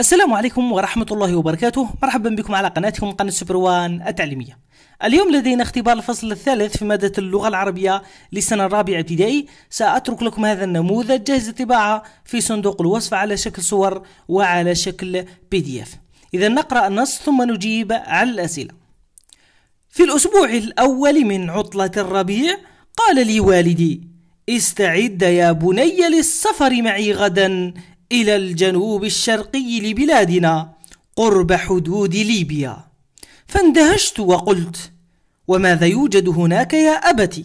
السلام عليكم ورحمة الله وبركاته مرحبا بكم على قناتكم قناة سبروان التعليمية اليوم لدينا اختبار الفصل الثالث في مادة اللغة العربية للسنة الرابعة ابتدائي سأترك لكم هذا النموذج جاهز للطباعة في صندوق الوصف على شكل صور وعلى شكل بي دي اف إذا نقرأ النص ثم نجيب على الأسئلة في الأسبوع الأول من عطلة الربيع قال لي والدي استعد يا بني للسفر معي غدا إلى الجنوب الشرقي لبلادنا قرب حدود ليبيا فاندهشت وقلت وماذا يوجد هناك يا أبتي؟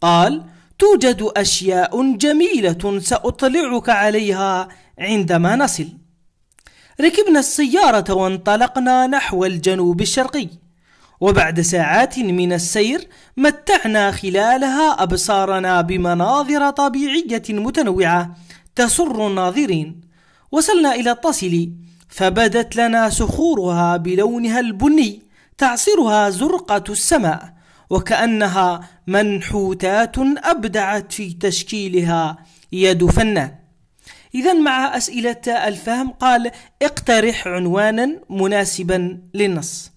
قال توجد أشياء جميلة سأطلعك عليها عندما نصل ركبنا السيارة وانطلقنا نحو الجنوب الشرقي وبعد ساعات من السير متعنا خلالها أبصارنا بمناظر طبيعية متنوعة تسر الناظرين وصلنا إلى الطاسل فبدت لنا صخورها بلونها البني تعصرها زرقة السماء وكأنها منحوتات أبدعت في تشكيلها يد فنان إذا مع أسئلة الفهم قال اقترح عنوانا مناسبا للنص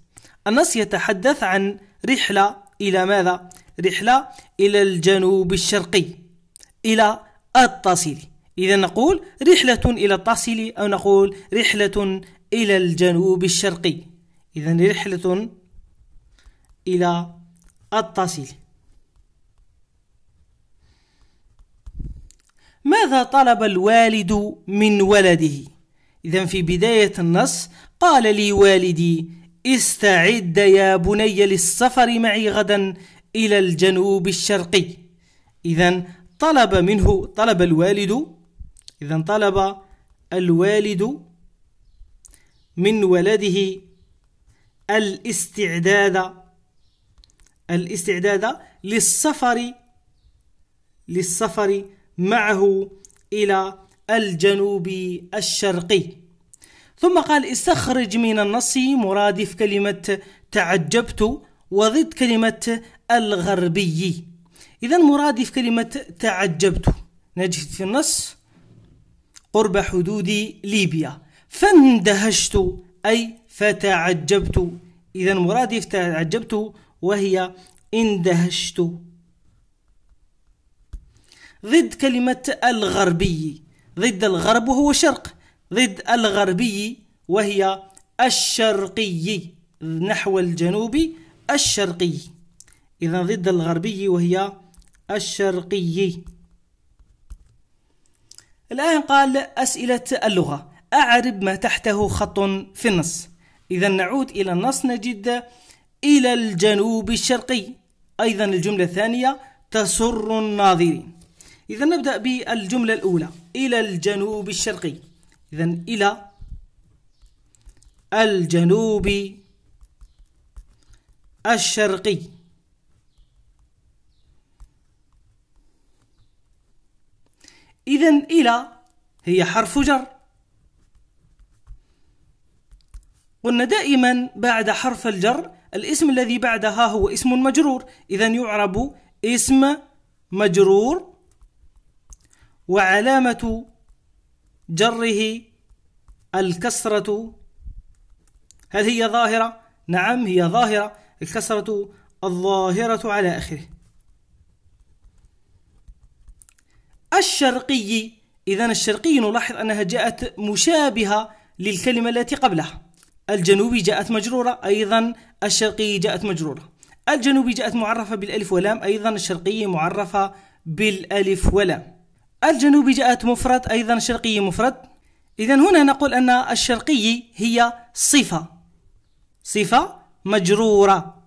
النص يتحدث عن رحلة إلى ماذا؟ رحلة إلى الجنوب الشرقي إلى التصيل إذا نقول رحلة إلى الطاسيلي أو نقول رحلة إلى الجنوب الشرقي إذا رحلة إلى الطاسيلي ماذا طلب الوالد من ولده؟ إذا في بداية النص قال لي والدي استعد يا بني للسفر معي غدا إلى الجنوب الشرقي إذا طلب منه طلب الوالد إذا طلب الوالد من ولده الاستعداد الاستعداد للسفر للسفر معه إلى الجنوب الشرقي ثم قال استخرج من النص مرادف كلمة تعجبت وضد كلمة الغربي إذا مرادف كلمة تعجبت نجد في النص قرب حدود ليبيا فاندهشت أي فتعجبت إذا مرادف تعجبت وهي اندهشت ضد كلمة الغربي ضد الغرب وهو شرق ضد الغربي وهي الشرقي نحو الجنوب الشرقي إذا ضد الغربي وهي الشرقي الآن قال أسئلة اللغة أعرب ما تحته خط في النص إذا نعود إلى النص نجد إلى الجنوب الشرقي أيضا الجملة الثانية تسر الناظرين إذا نبدأ بالجملة الأولى إلى الجنوب الشرقي إذا إلى الجنوب الشرقي إذا إلى هي حرف جر قلنا دائما بعد حرف الجر الاسم الذي بعدها هو اسم مجرور إذا يعرب اسم مجرور وعلامة جره الكسرة هل هي ظاهرة؟ نعم هي ظاهرة الكسرة الظاهرة على آخره الشرقي إذا الشرقي نلاحظ أنها جاءت مشابهة للكلمة التي قبلها الجنوبي جاءت مجرورة أيضا الشرقي جاءت مجرورة الجنوبي جاءت معرفة بالألف ولام أيضا الشرقي معرفة بالألف ولام الجنوبي جاءت مفرد أيضا الشرقي مفرد إذا هنا نقول أن الشرقي هي صفة صفة مجرورة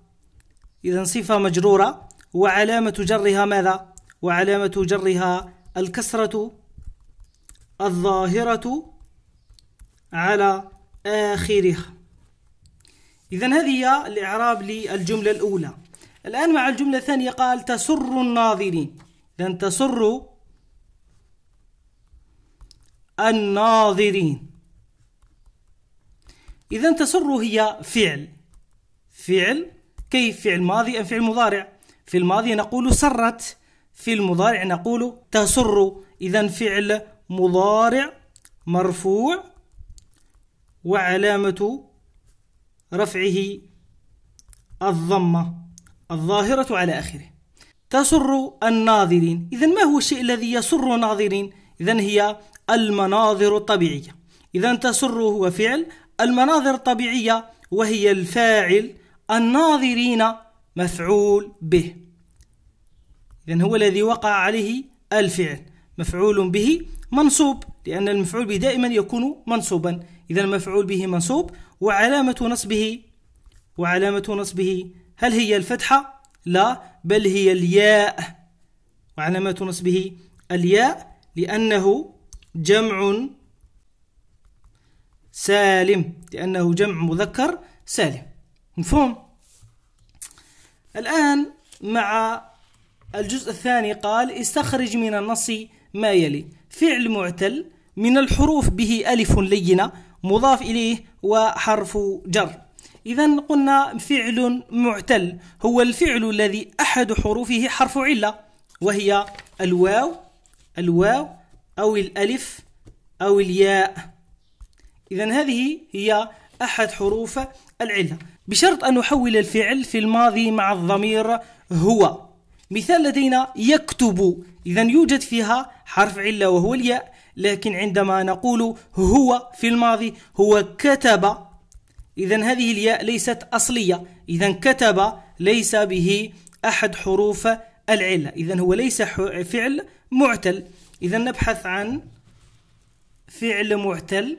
إذا صفة مجرورة وعلامة جرها ماذا؟ وعلامة جرها الكسرة الظاهرة على آخرها إذا هذه هي الإعراب للجملة الأولى الآن مع الجملة الثانية قال تسر الناظرين إذا تسر الناظرين إذا تسر هي فعل فعل كيف فعل ماضي أم فعل مضارع في الماضي نقول سرت في المضارع نقول تسر إذا فعل مضارع مرفوع وعلامة رفعه الضمة الظاهرة على آخره تسر الناظرين إذا ما هو الشيء الذي يسر الناظرين إذا هي المناظر الطبيعية إذا تسر هو فعل المناظر الطبيعية وهي الفاعل الناظرين مفعول به إذا هو الذي وقع عليه الفعل مفعول به منصوب لأن المفعول به دائما يكون منصوبا إذا المفعول به منصوب وعلامة نصبه وعلامة نصبه هل هي الفتحة؟ لا بل هي الياء وعلامة نصبه الياء لأنه جمع سالم لأنه جمع مذكر سالم مفهوم الآن مع الجزء الثاني قال استخرج من النص ما يلي فعل معتل من الحروف به ألف لينة مضاف إليه وحرف جر إذا قلنا فعل معتل هو الفعل الذي أحد حروفه حرف علة وهي الواو الواو أو الألف أو الياء إذا هذه هي أحد حروف العلة بشرط أن نحول الفعل في الماضي مع الضمير هو مثال لدينا يكتب إذا يوجد فيها حرف علة وهو الياء لكن عندما نقول هو في الماضي هو كتب إذا هذه الياء ليست أصلية إذا كتب ليس به أحد حروف العلة إذا هو ليس فعل معتل إذا نبحث عن فعل معتل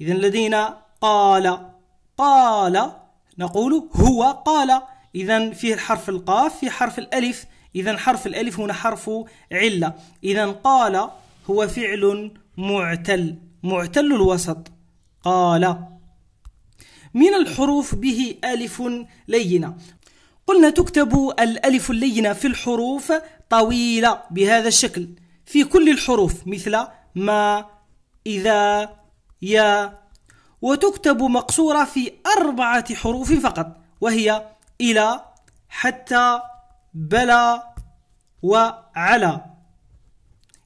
إذا لدينا قال قال نقول هو قال إذا فيه الحرف القاف في حرف الألف إذا حرف الألف هنا حرف علة إذا قال هو فعل معتل معتل الوسط قال من الحروف به ألف لينة قلنا تكتب الألف اللينة في الحروف طويلة بهذا الشكل في كل الحروف مثل ما إذا يا وتكتب مقصورة في أربعة حروف فقط وهي إلى حتى بلى وعلى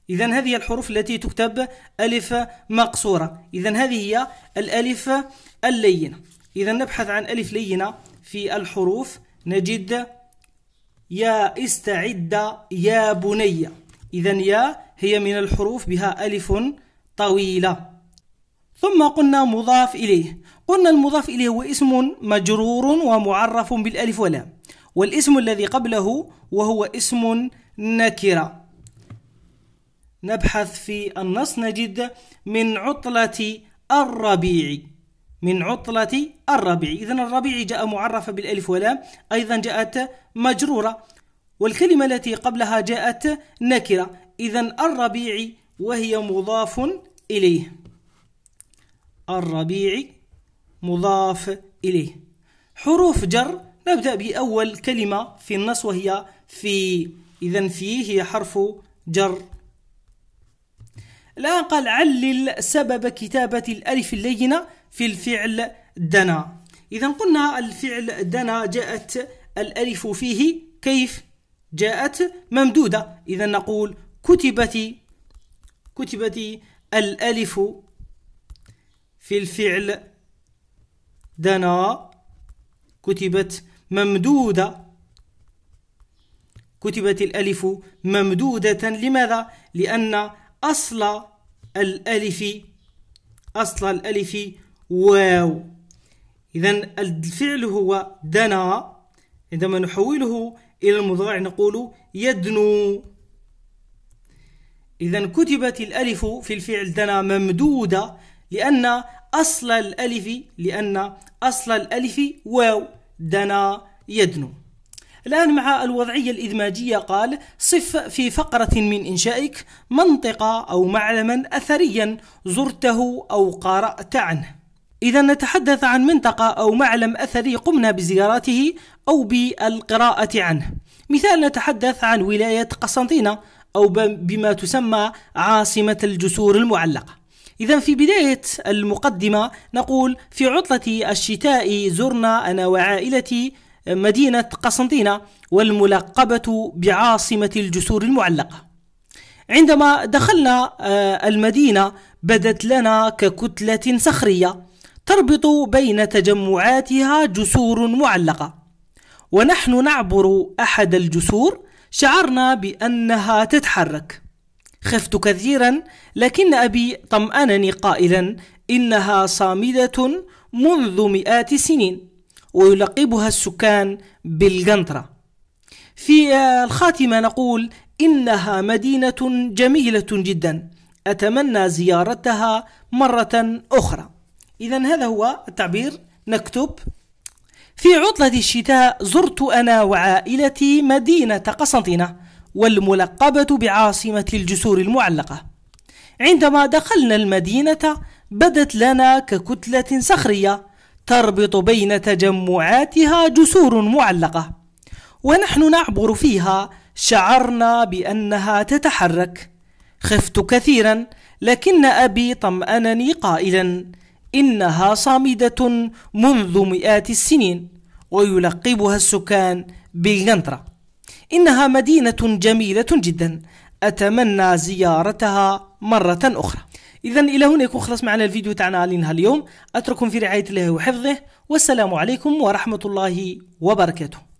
إذا هذه الحروف التي تكتب ألف مقصورة إذا هذه هي الألف اللينة إذا نبحث عن ألف لينة في الحروف نجد يا استعد يا بني إذا يا هي من الحروف بها ألف طويلة ثم قلنا مضاف إليه قلنا المضاف إليه هو اسم مجرور ومعرف بالألف ولام والاسم الذي قبله وهو اسم نكرة نبحث في النص نجد من عطلة الربيع من عطلة الربيع إذا الربيع جاء معرفة بالألف ولام أيضا جاءت مجرورة والكلمة التي قبلها جاءت نكرة إذا الربيع وهي مضاف إليه الربيع مضاف إليه حروف جر نبدأ بأول كلمة في النص وهي في إذا في هي حرف جر الآن قال علل سبب كتابة الألف اللينة في الفعل دنا إذا قلنا الفعل دنا جاءت الألف فيه كيف جاءت ممدودة إذا نقول كتبت كتبت الألف في الفعل دنا كتبت ممدودة كتبت الألف ممدودة لماذا؟ لأن أصل الألف أصل الألف واو إذا الفعل هو دنا عندما نحوله إلى المضارع نقول يدنو إذا كتبت الألف في الفعل دنا ممدودة لأن أصل الألف لأن أصل الألف واو دنا يدنو الآن مع الوضعية الإدماجية قال صف في فقرة من إنشائك منطقة أو معلما أثريا زرته أو قرأت عنه إذا نتحدث عن منطقة أو معلم أثري قمنا بزيارته أو بالقراءة عنه مثال نتحدث عن ولاية قسنطينة أو بما تسمى عاصمة الجسور المعلقة إذا في بداية المقدمة نقول في عطلة الشتاء زرنا أنا وعائلتي مدينة قسنطينة والملقبة بعاصمة الجسور المعلقة عندما دخلنا آه، المدينة بدت لنا ككتلة صخرية تربط بين تجمعاتها جسور معلقة ونحن نعبر أحد الجسور شعرنا بأنها تتحرك خفت كثيرا لكن أبي طمأنني قائلا إنها صامدة منذ مئات السنين ويلقبها السكان بالقنطرة في الخاتمة نقول إنها مدينة جميلة جدا أتمنى زيارتها مرة أخرى إذا هذا هو التعبير نكتب في عطلة الشتاء زرت أنا وعائلتي مدينة قسنطينة والملقبة بعاصمة الجسور المعلقة. عندما دخلنا المدينة بدت لنا ككتلة صخرية تربط بين تجمعاتها جسور معلقة، ونحن نعبر فيها شعرنا بأنها تتحرك. خفت كثيرا لكن أبي طمأنني قائلا: إنها صامدة منذ مئات السنين، ويلقبها السكان بالجنطرة. إنها مدينة جميلة جدا أتمنى زيارتها مرة أخرى إذا إلى هنا يكون خلص معنا الفيديو تاعنا لنهار اليوم أترككم في رعاية الله وحفظه والسلام عليكم ورحمة الله وبركاته